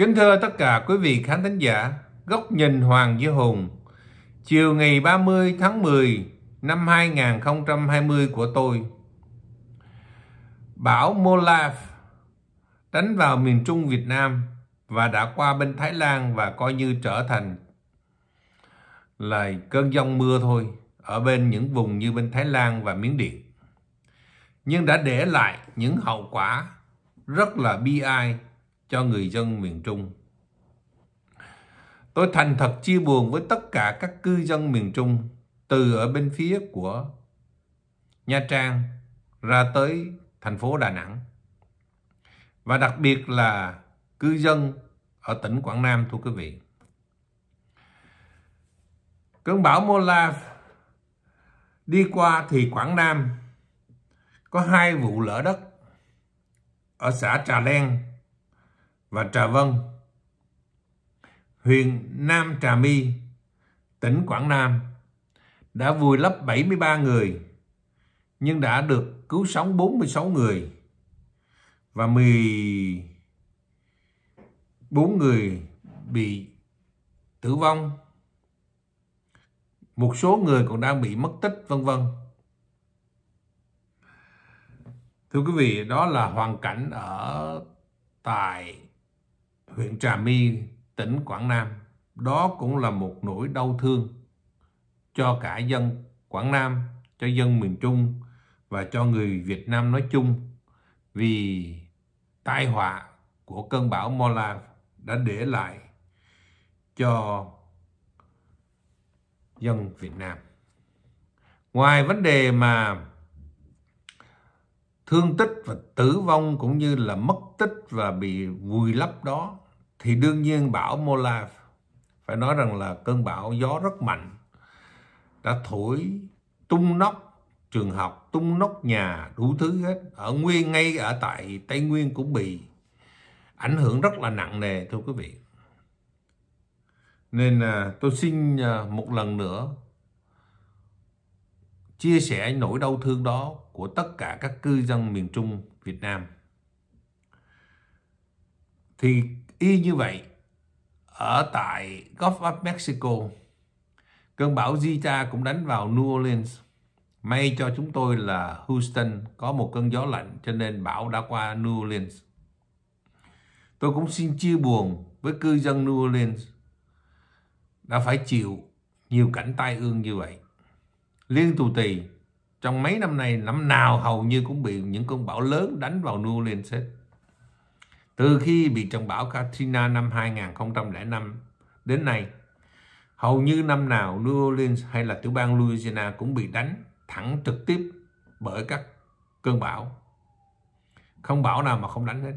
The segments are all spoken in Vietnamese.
Kính thưa tất cả quý vị khán thính giả, góc nhìn Hoàng Duy Hùng. Chiều ngày 30 tháng 10 năm 2020 của tôi, bão Molaf đánh vào miền Trung Việt Nam và đã qua bên Thái Lan và coi như trở thành là cơn giông mưa thôi ở bên những vùng như bên Thái Lan và Miến Điện. Nhưng đã để lại những hậu quả rất là bi ai cho người dân miền Trung. Tôi thành thật chia buồn với tất cả các cư dân miền Trung từ ở bên phía của Nha Trang ra tới thành phố Đà Nẵng và đặc biệt là cư dân ở tỉnh Quảng Nam thưa quý vị. Cơn bão Mola đi qua thì Quảng Nam có hai vụ lở đất ở xã Trà Leng và Trà Vân, huyện Nam Trà My, tỉnh Quảng Nam đã vùi lấp 73 người nhưng đã được cứu sống 46 người và 14 người bị tử vong. Một số người còn đang bị mất tích vân vân. Thưa quý vị, đó là hoàn cảnh ở tại huyện Trà My, tỉnh Quảng Nam. Đó cũng là một nỗi đau thương cho cả dân Quảng Nam, cho dân miền Trung và cho người Việt Nam nói chung vì tai họa của cơn bão Mola đã để lại cho dân Việt Nam. Ngoài vấn đề mà thương tích và tử vong cũng như là mất tích và bị vùi lấp đó thì đương nhiên bão Mola phải nói rằng là cơn bão gió rất mạnh đã thổi tung nóc trường học tung nóc nhà đủ thứ hết ở nguyên ngay ở tại tây nguyên cũng bị ảnh hưởng rất là nặng nề thưa quý vị nên à, tôi xin à, một lần nữa chia sẻ nỗi đau thương đó của tất cả các cư dân miền Trung Việt Nam. Thì Y như vậy, ở tại Gulf of Mexico, cơn bão Zita cũng đánh vào New Orleans. May cho chúng tôi là Houston có một cơn gió lạnh cho nên bão đã qua New Orleans. Tôi cũng xin chia buồn với cư dân New Orleans đã phải chịu nhiều cảnh tai ương như vậy. Liên tù tì, trong mấy năm nay, năm nào hầu như cũng bị những cơn bão lớn đánh vào New Orleans hết. Từ khi bị trận bão Katrina năm 2005 đến nay, hầu như năm nào New Orleans hay là tiểu bang Louisiana cũng bị đánh thẳng trực tiếp bởi các cơn bão. Không bão nào mà không đánh hết.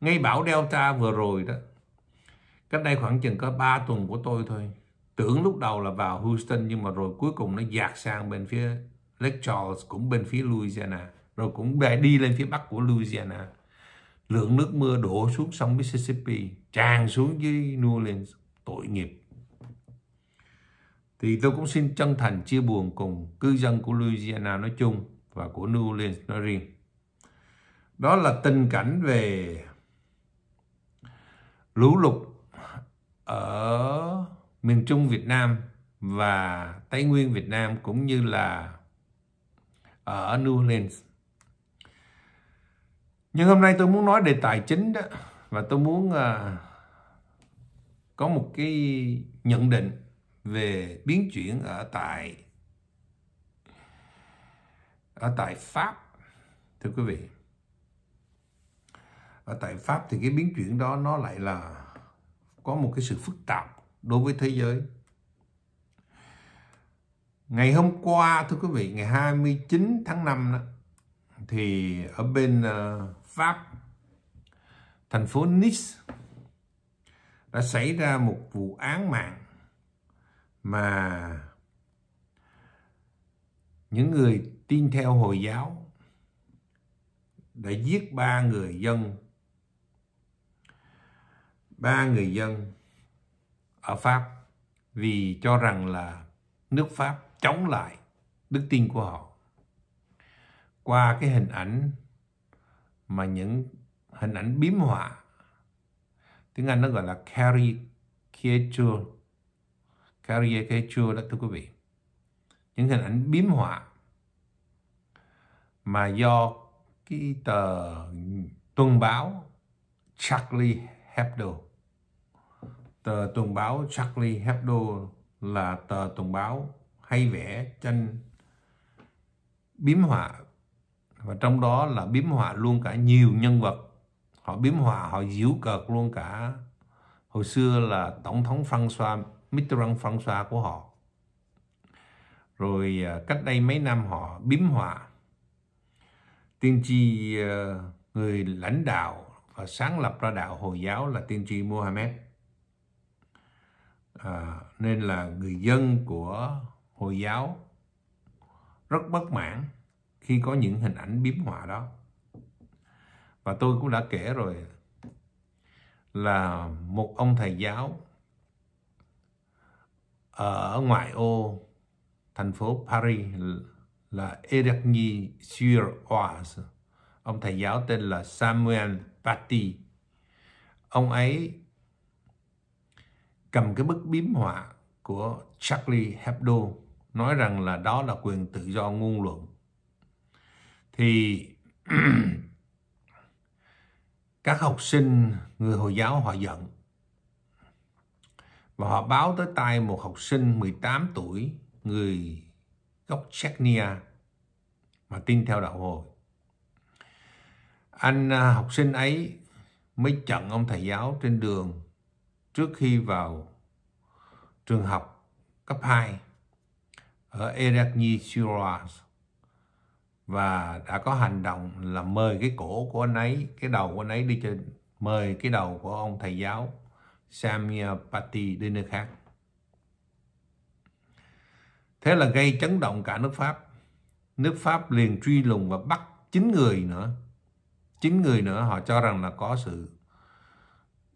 Ngay bão Delta vừa rồi đó, cách đây khoảng chừng có 3 tuần của tôi thôi. Tưởng lúc đầu là vào Houston nhưng mà rồi cuối cùng nó dạt sang bên phía Lake Charles cũng bên phía Louisiana. Rồi cũng về đi lên phía bắc của Louisiana lượng nước mưa đổ xuống sông Mississippi tràn xuống dưới New Orleans tội nghiệp thì tôi cũng xin chân thành chia buồn cùng cư dân của Louisiana nói chung và của New Orleans nói riêng đó là tình cảnh về lũ lụt ở miền Trung Việt Nam và Tây Nguyên Việt Nam cũng như là ở New Orleans nhưng hôm nay tôi muốn nói đề tài chính đó và tôi muốn uh, có một cái nhận định về biến chuyển ở tại ở tại Pháp thưa quý vị ở tại Pháp thì cái biến chuyển đó nó lại là có một cái sự phức tạp đối với thế giới ngày hôm qua thưa quý vị ngày 29 tháng 5 đó, thì ở bên uh, Pháp thành phố Nice đã xảy ra một vụ án mạng mà những người tin theo Hồi giáo đã giết ba người dân ba người dân ở Pháp vì cho rằng là nước Pháp chống lại đức tin của họ qua cái hình ảnh mà những hình ảnh biếm họa tiếng Anh nó gọi là caricature caricature đó thưa quý vị những hình ảnh biếm họa mà do cái tờ tuần báo Charlie Hebdo tờ tuần báo Charlie Hebdo là tờ tuần báo hay vẽ tranh biếm họa và trong đó là biếm họa luôn cả nhiều nhân vật họ biếm họa họ diễu cợt luôn cả hồi xưa là tổng thống François Mitterrand François của họ rồi à, cách đây mấy năm họ biếm họa tiên tri à, người lãnh đạo và sáng lập ra đạo Hồi giáo là tiên tri Mohammed à, nên là người dân của Hồi giáo rất bất mãn khi có những hình ảnh biếm họa đó và tôi cũng đã kể rồi là một ông thầy giáo ở ngoại ô thành phố Paris là Erigny sur oise ông thầy giáo tên là Samuel Paty ông ấy cầm cái bức biếm họa của Charlie Hebdo nói rằng là đó là quyền tự do ngôn luận thì các học sinh người Hồi giáo họ giận và họ báo tới tay một học sinh 18 tuổi người gốc Chechnya mà tin theo đạo Hồi. Anh à, học sinh ấy mới chặn ông thầy giáo trên đường trước khi vào trường học cấp 2 ở Erakni Shiraz và đã có hành động là mời cái cổ của anh ấy, cái đầu của anh ấy đi trên, mời cái đầu của ông thầy giáo Pati đi nơi khác. Thế là gây chấn động cả nước Pháp. Nước Pháp liền truy lùng và bắt chín người nữa. chín người nữa họ cho rằng là có sự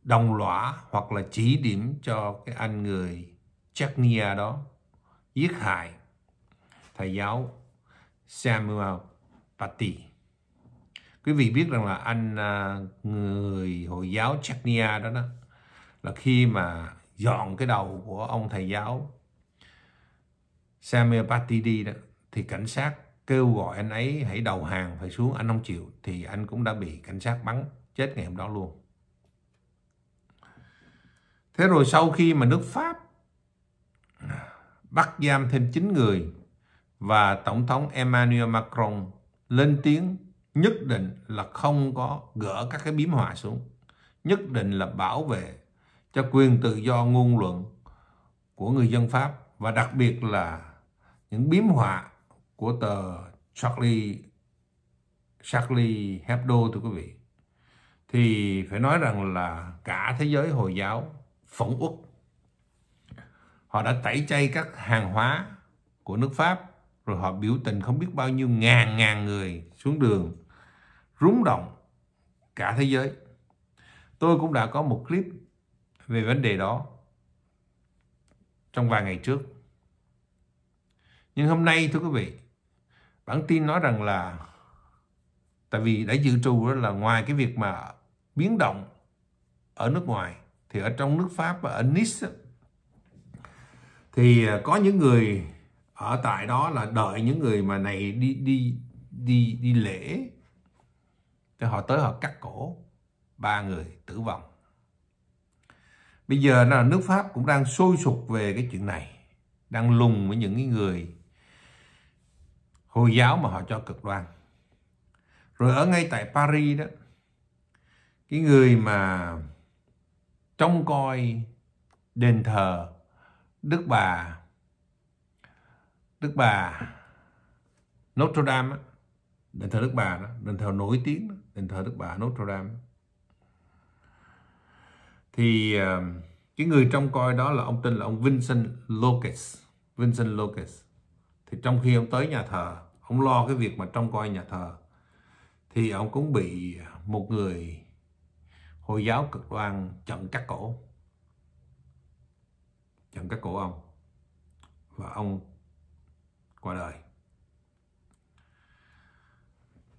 đồng lõa hoặc là chỉ điểm cho cái anh người Chechnya đó giết hại thầy giáo Samuel Paty. Quý vị biết rằng là anh à, người Hồi giáo Chechnya đó đó là khi mà dọn cái đầu của ông thầy giáo Samuel Paty đi đó thì cảnh sát kêu gọi anh ấy hãy đầu hàng phải xuống anh không chịu thì anh cũng đã bị cảnh sát bắn chết ngày hôm đó luôn. Thế rồi sau khi mà nước Pháp bắt giam thêm 9 người và Tổng thống Emmanuel Macron lên tiếng nhất định là không có gỡ các cái biếm họa xuống. Nhất định là bảo vệ cho quyền tự do ngôn luận của người dân Pháp và đặc biệt là những biếm họa của tờ Charlie Charlie Hebdo thưa quý vị thì phải nói rằng là cả thế giới Hồi giáo phẫn uất họ đã tẩy chay các hàng hóa của nước Pháp rồi họ biểu tình không biết bao nhiêu ngàn ngàn người xuống đường rúng động cả thế giới tôi cũng đã có một clip về vấn đề đó trong vài ngày trước nhưng hôm nay thưa quý vị bản tin nói rằng là tại vì đã dự trù là ngoài cái việc mà biến động ở nước ngoài thì ở trong nước Pháp và ở Nice thì à, có những người ở tại đó là đợi những người mà này đi đi đi đi lễ thì họ tới họ cắt cổ ba người tử vong bây giờ là nước pháp cũng đang sôi sục về cái chuyện này đang lùng với những cái người hồi giáo mà họ cho cực đoan rồi ở ngay tại paris đó cái người mà trông coi đền thờ đức bà Đức Bà Notre Dame đền thờ Đức Bà đó, đền thờ nổi tiếng đền thờ Đức Bà Notre Dame thì ờ, cái người trong coi đó là ông tên là ông Vincent Locus Vincent Locus thì trong khi ông tới nhà thờ ông lo cái việc mà trong coi nhà thờ thì ông cũng bị một người hồi giáo cực đoan chặn cắt cổ chặn cắt cổ ông và ông qua đời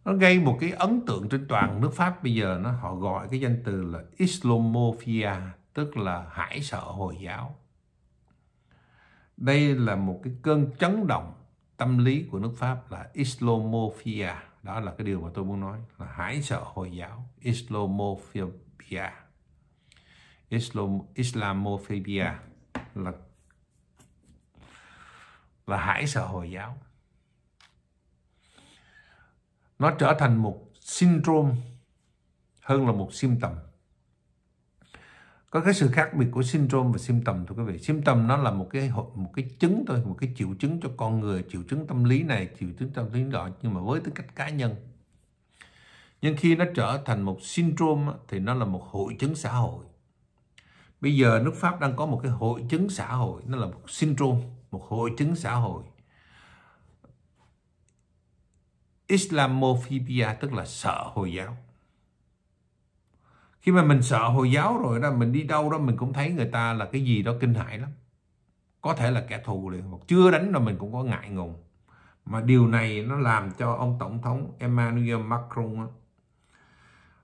nó gây một cái ấn tượng trên toàn nước Pháp bây giờ nó họ gọi cái danh từ là Islamophobia tức là hãi sợ hồi giáo đây là một cái cơn chấn động tâm lý của nước Pháp là Islamophobia đó là cái điều mà tôi muốn nói là hãi sợ hồi giáo Islamophobia Islam Islamophobia là và hãy sợ Hồi giáo. Nó trở thành một syndrome hơn là một symptom. Có cái sự khác biệt của syndrome và symptom thưa quý vị. Symptom nó là một cái một cái chứng thôi, một cái triệu chứng cho con người, triệu chứng tâm lý này, triệu chứng tâm lý đó nhưng mà với tính cách cá nhân. Nhưng khi nó trở thành một syndrome thì nó là một hội chứng xã hội. Bây giờ nước Pháp đang có một cái hội chứng xã hội, nó là một syndrome một hội chứng xã hội Islamophobia tức là sợ Hồi giáo khi mà mình sợ Hồi giáo rồi đó mình đi đâu đó mình cũng thấy người ta là cái gì đó kinh hãi lắm có thể là kẻ thù liền hoặc chưa đánh là mình cũng có ngại ngùng mà điều này nó làm cho ông tổng thống Emmanuel Macron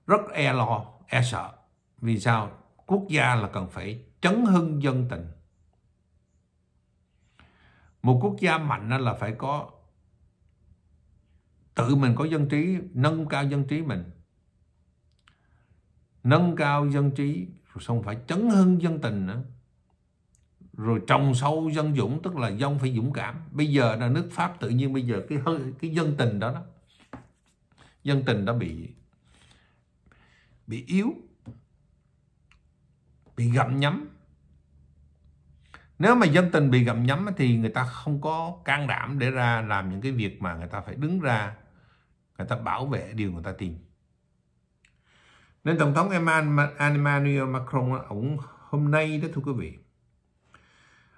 rất e lo e sợ vì sao quốc gia là cần phải chấn hưng dân tình một quốc gia mạnh là phải có tự mình có dân trí nâng cao dân trí mình nâng cao dân trí rồi xong phải chấn hưng dân tình nữa rồi trồng sâu dân dũng tức là dân phải dũng cảm bây giờ là nước pháp tự nhiên bây giờ cái hơi cái dân tình đó đó dân tình đã bị bị yếu bị gặm nhấm nếu mà dân tình bị gặm nhấm thì người ta không có can đảm để ra làm những cái việc mà người ta phải đứng ra người ta bảo vệ điều người ta tìm nên tổng thống Emmanuel Macron ông hôm nay đó thưa quý vị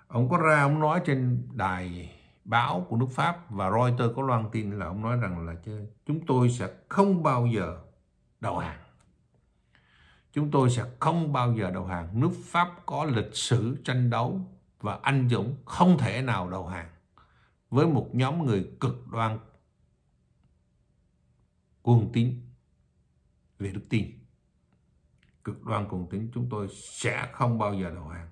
ông có ra ông nói trên đài báo của nước Pháp và Reuters có loan tin là ông nói rằng là chúng tôi sẽ không bao giờ đầu hàng chúng tôi sẽ không bao giờ đầu hàng nước Pháp có lịch sử tranh đấu và anh Dũng không thể nào đầu hàng với một nhóm người cực đoan cuồng tín về đức tin cực đoan cuồng tín chúng tôi sẽ không bao giờ đầu hàng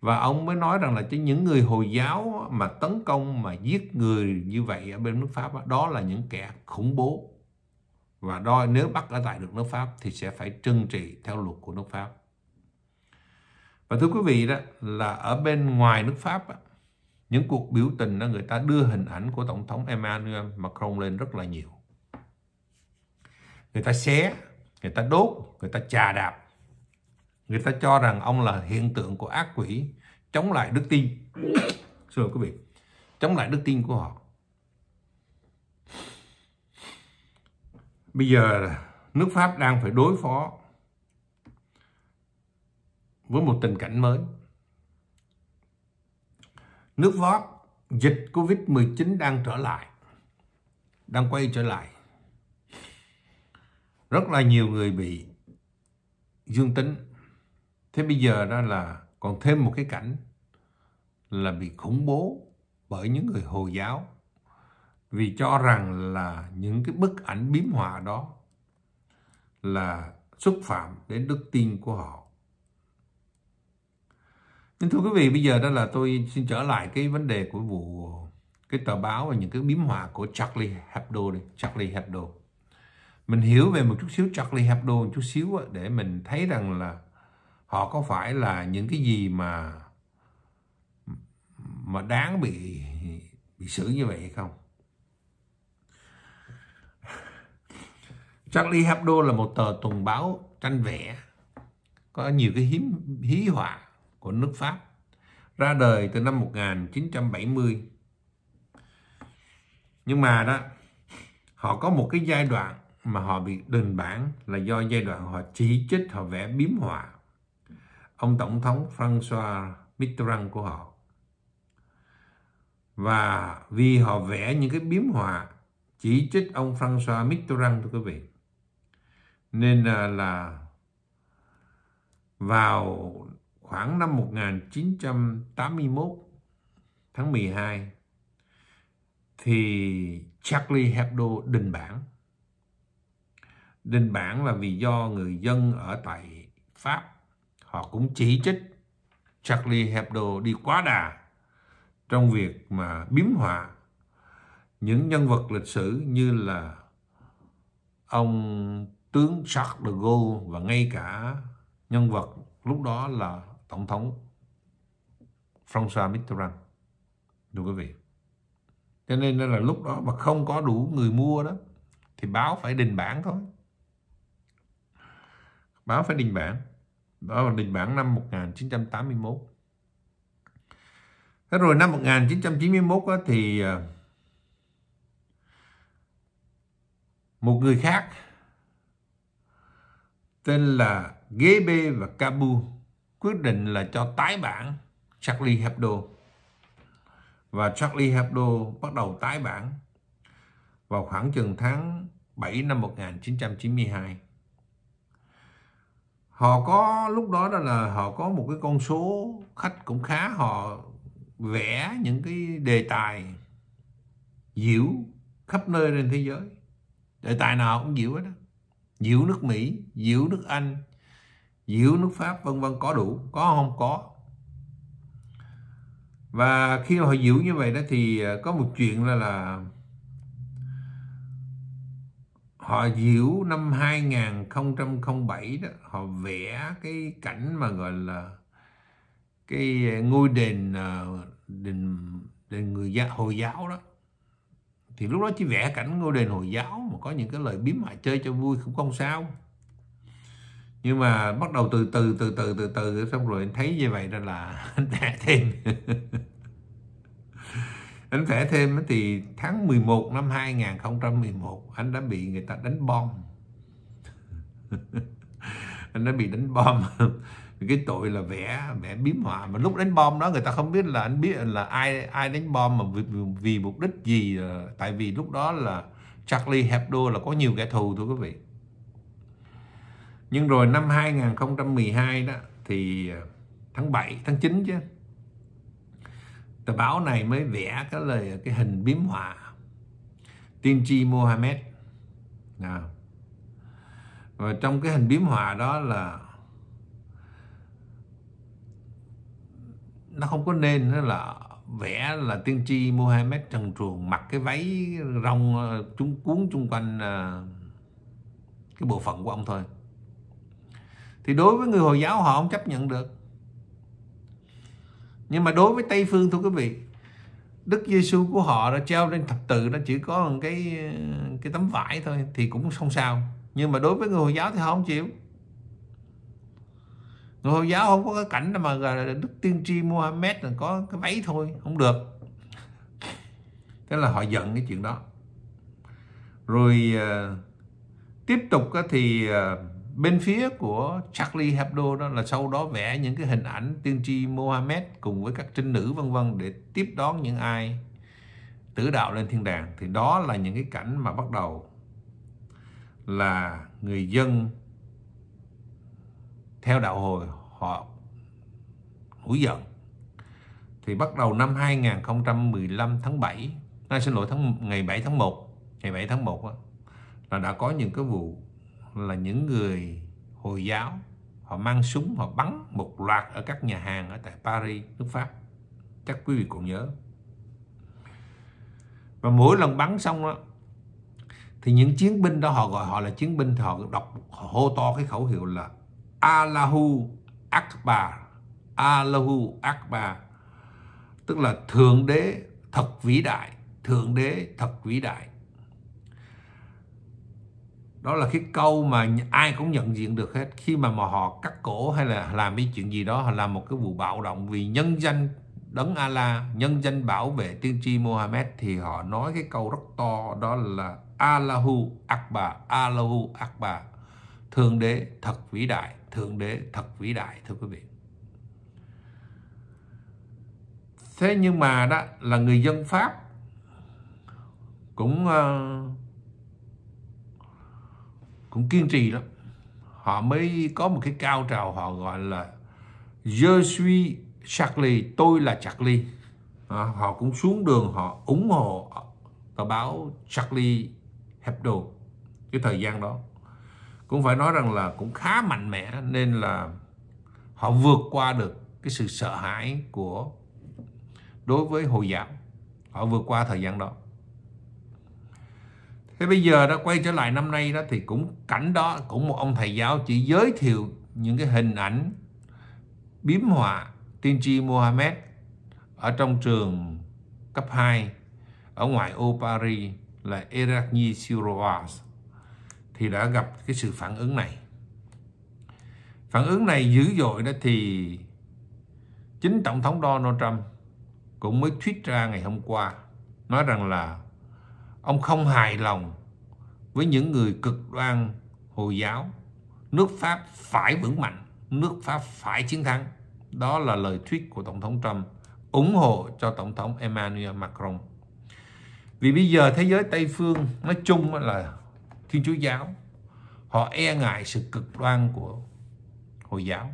và ông mới nói rằng là cho những người hồi giáo mà tấn công mà giết người như vậy ở bên nước pháp đó, là những kẻ khủng bố và đo nếu bắt ở tại được nước pháp thì sẽ phải trừng trị theo luật của nước pháp và thưa quý vị đó là ở bên ngoài nước Pháp á, những cuộc biểu tình đó người ta đưa hình ảnh của tổng thống Emmanuel Macron lên rất là nhiều người ta xé người ta đốt người ta chà đạp người ta cho rằng ông là hiện tượng của ác quỷ chống lại đức tin xin quý vị chống lại đức tin của họ bây giờ nước pháp đang phải đối phó với một tình cảnh mới. Nước vót, dịch Covid-19 đang trở lại, đang quay trở lại. Rất là nhiều người bị dương tính. Thế bây giờ đó là còn thêm một cái cảnh là bị khủng bố bởi những người Hồi giáo vì cho rằng là những cái bức ảnh biếm họa đó là xúc phạm đến đức tin của họ nên thưa quý vị, bây giờ đó là tôi xin trở lại cái vấn đề của vụ cái tờ báo và những cái biếm họa của Charlie Hebdo đi, Charlie Hebdo. Mình hiểu về một chút xíu Charlie Hebdo một chút xíu để mình thấy rằng là họ có phải là những cái gì mà mà đáng bị bị xử như vậy hay không? Charlie Hebdo là một tờ tuần báo tranh vẽ có nhiều cái hiếm hí họa của nước Pháp ra đời từ năm 1970 nhưng mà đó họ có một cái giai đoạn mà họ bị đình bản là do giai đoạn họ chỉ trích họ vẽ biếm họa ông tổng thống François Mitterrand của họ và vì họ vẽ những cái biếm họa chỉ trích ông François Mitterrand thưa quý vị nên là, là vào khoảng năm 1981 tháng 12 thì Charlie Hebdo đình bản. Đình bản là vì do người dân ở tại Pháp họ cũng chỉ trích Charlie Hebdo đi quá đà trong việc mà biếm họa những nhân vật lịch sử như là ông tướng Charles de Gaulle và ngay cả nhân vật lúc đó là Tổng thống François Mitterrand. Đúng quý vị. Cho nên là lúc đó mà không có đủ người mua đó thì báo phải đình bản thôi. Báo phải đình bản. Đó là đình bản năm 1981. Thế rồi năm 1991 đó thì à, một người khác tên là Gebe và Kabu quyết định là cho tái bản Charlie Hebdo và Charlie Hebdo bắt đầu tái bản vào khoảng chừng tháng 7 năm 1992 họ có lúc đó đó là họ có một cái con số khách cũng khá họ vẽ những cái đề tài diễu khắp nơi trên thế giới đề tài nào cũng diễu hết đó diễu nước Mỹ diễu nước Anh diễu nước pháp vân vân có đủ có không có và khi họ diễu như vậy đó thì à, có một chuyện là là họ diễu năm 2007 đó họ vẽ cái cảnh mà gọi là cái ngôi đền à, đền đền người gia hồi giáo đó thì lúc đó chỉ vẽ cảnh ngôi đền hồi giáo mà có những cái lời biếm hại chơi cho vui cũng không sao nhưng mà bắt đầu từ từ từ từ từ từ xong rồi anh thấy như vậy nên là anh vẽ thêm anh vẽ thêm thì tháng 11 năm 2011 anh đã bị người ta đánh bom anh đã bị đánh bom cái tội là vẽ vẽ biếm họa mà lúc đánh bom đó người ta không biết là anh biết là ai ai đánh bom mà vì, vì mục đích gì ờ, tại vì lúc đó là Charlie Hebdo là có nhiều kẻ thù thôi quý vị nhưng rồi năm 2012 đó thì à, tháng 7 tháng 9 chứ tờ báo này mới vẽ cái lời à, cái hình biếm họa tiên tri Mohammed à. và trong cái hình biếm họa đó là nó không có nên nó là vẽ là tiên tri Mohammed trần truồng mặc cái váy rong chúng à, cuốn chung quanh cái bộ phận của ông thôi thì đối với người hồi giáo họ không chấp nhận được nhưng mà đối với tây phương thưa quý vị đức giêsu của họ đã treo lên thập tự nó chỉ có một cái cái tấm vải thôi thì cũng không sao nhưng mà đối với người hồi giáo thì họ không chịu người hồi giáo không có cái cảnh mà gọi là đức tiên tri Muhammad là có cái váy thôi không được thế là họ giận cái chuyện đó rồi uh, tiếp tục thì uh, bên phía của Charlie Hebdo đó là sau đó vẽ những cái hình ảnh tiên tri Mohammed cùng với các trinh nữ vân vân để tiếp đón những ai tử đạo lên thiên đàng thì đó là những cái cảnh mà bắt đầu là người dân theo đạo hồi họ hủi giận thì bắt đầu năm 2015 tháng 7 nay à, xin lỗi tháng ngày 7 tháng 1 ngày 7 tháng 1 đó, là đã có những cái vụ là những người Hồi giáo họ mang súng họ bắn một loạt ở các nhà hàng ở tại Paris nước Pháp chắc quý vị cũng nhớ và mỗi lần bắn xong đó, thì những chiến binh đó họ gọi họ là chiến binh thì họ đọc họ hô to cái khẩu hiệu là Allahu Akbar Allahu Akbar tức là thượng đế thật vĩ đại thượng đế thật vĩ đại đó là cái câu mà ai cũng nhận diện được hết khi mà mà họ cắt cổ hay là làm cái chuyện gì đó họ làm một cái vụ bạo động vì nhân danh đấng Allah nhân danh bảo vệ tiên tri Mohammed thì họ nói cái câu rất to đó là Allahu Akbar Allahu Akbar thượng đế thật vĩ đại thượng đế thật vĩ đại thưa quý vị thế nhưng mà đó là người dân Pháp cũng uh, cũng kiên trì lắm họ mới có một cái cao trào họ gọi là Je suis Charlie tôi là Charlie à, họ cũng xuống đường họ ủng hộ tờ báo Charlie Hebdo cái thời gian đó cũng phải nói rằng là cũng khá mạnh mẽ nên là họ vượt qua được cái sự sợ hãi của đối với hồi giáo họ vượt qua thời gian đó thế bây giờ đó quay trở lại năm nay đó thì cũng cảnh đó cũng một ông thầy giáo chỉ giới thiệu những cái hình ảnh biếm họa tiên tri Mohammed ở trong trường cấp 2 ở ngoài ô Paris là Eragni Sirovas thì đã gặp cái sự phản ứng này phản ứng này dữ dội đó thì chính tổng thống Donald Trump cũng mới tweet ra ngày hôm qua nói rằng là ông không hài lòng với những người cực đoan hồi giáo nước pháp phải vững mạnh nước pháp phải chiến thắng đó là lời thuyết của tổng thống trump ủng hộ cho tổng thống emmanuel macron vì bây giờ thế giới tây phương nói chung là thiên chúa giáo họ e ngại sự cực đoan của hồi giáo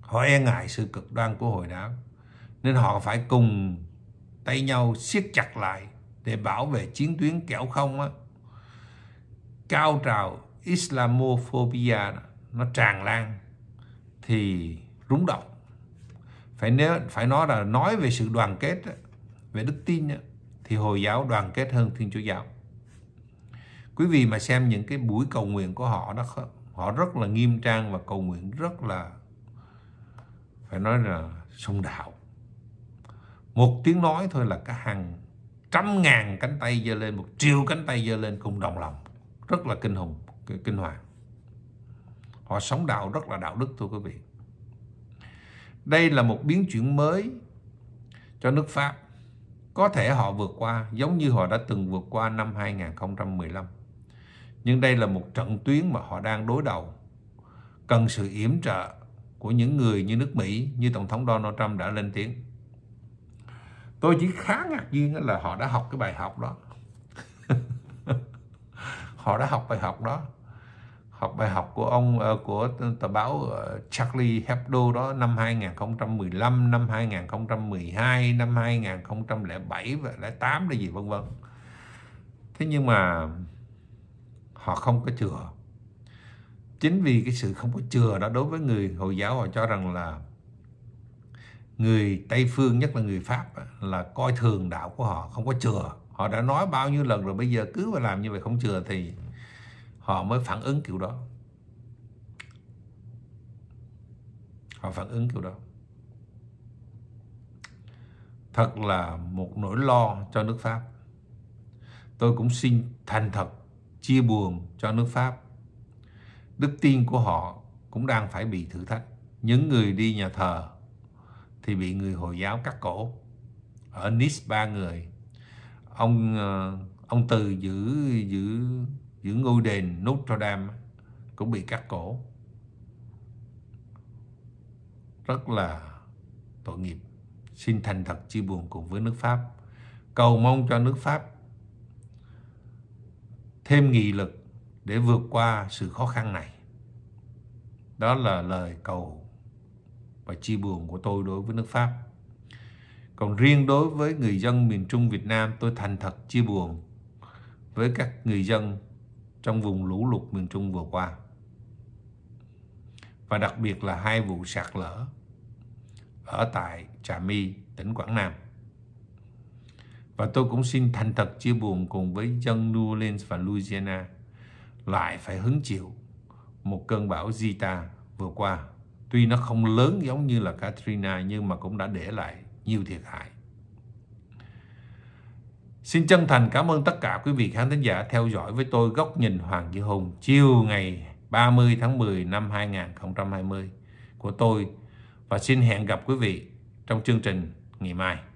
họ e ngại sự cực đoan của hồi giáo nên họ phải cùng tay nhau siết chặt lại để bảo vệ chiến tuyến kẻo không á cao trào Islamophobia nó tràn lan thì rúng động phải nếu phải nói là nói về sự đoàn kết về đức tin thì hồi giáo đoàn kết hơn thiên chúa giáo quý vị mà xem những cái buổi cầu nguyện của họ đó họ rất là nghiêm trang và cầu nguyện rất là phải nói là sông đạo một tiếng nói thôi là cả hàng trăm ngàn cánh tay giơ lên một triệu cánh tay giơ lên cùng đồng lòng rất là kinh hùng kinh hoàng họ sống đạo rất là đạo đức thưa quý vị đây là một biến chuyển mới cho nước Pháp có thể họ vượt qua giống như họ đã từng vượt qua năm 2015 nhưng đây là một trận tuyến mà họ đang đối đầu cần sự yểm trợ của những người như nước Mỹ như Tổng thống Donald Trump đã lên tiếng tôi chỉ khá ngạc nhiên là họ đã học cái bài học đó họ đã học bài học đó học bài học của ông ờ, của tờ báo ờ, Charlie Hebdo đó năm 2015, năm 2012, năm 2007 và 2008 là gì vân vân. Thế nhưng mà họ không có chừa. Chính vì cái sự không có chừa đó đối với người Hồi giáo họ cho rằng là người Tây phương nhất là người Pháp là coi thường đạo của họ không có chừa họ đã nói bao nhiêu lần rồi bây giờ cứ mà làm như vậy không chừa thì họ mới phản ứng kiểu đó họ phản ứng kiểu đó thật là một nỗi lo cho nước Pháp tôi cũng xin thành thật chia buồn cho nước Pháp đức tin của họ cũng đang phải bị thử thách những người đi nhà thờ thì bị người Hồi giáo cắt cổ ở Nice ba người ông ờ, ông từ giữ giữ giữ ngôi đền Notre Dame cũng bị cắt cổ rất là tội nghiệp xin thành thật chia buồn cùng với nước Pháp cầu mong cho nước Pháp thêm nghị lực để vượt qua sự khó khăn này đó là lời cầu và chia buồn của tôi đối với nước Pháp. Còn riêng đối với người dân miền Trung Việt Nam, tôi thành thật chia buồn với các người dân trong vùng lũ lụt miền Trung vừa qua. Và đặc biệt là hai vụ sạt lở ở tại Trà My, tỉnh Quảng Nam. Và tôi cũng xin thành thật chia buồn cùng với dân New Orleans và Louisiana lại phải hứng chịu một cơn bão Zita vừa qua Tuy nó không lớn giống như là Katrina nhưng mà cũng đã để lại nhiều thiệt hại. Xin chân thành cảm ơn tất cả quý vị khán thính giả theo dõi với tôi Góc nhìn Hoàng Duy Hùng chiều ngày 30 tháng 10 năm 2020 của tôi và xin hẹn gặp quý vị trong chương trình ngày mai.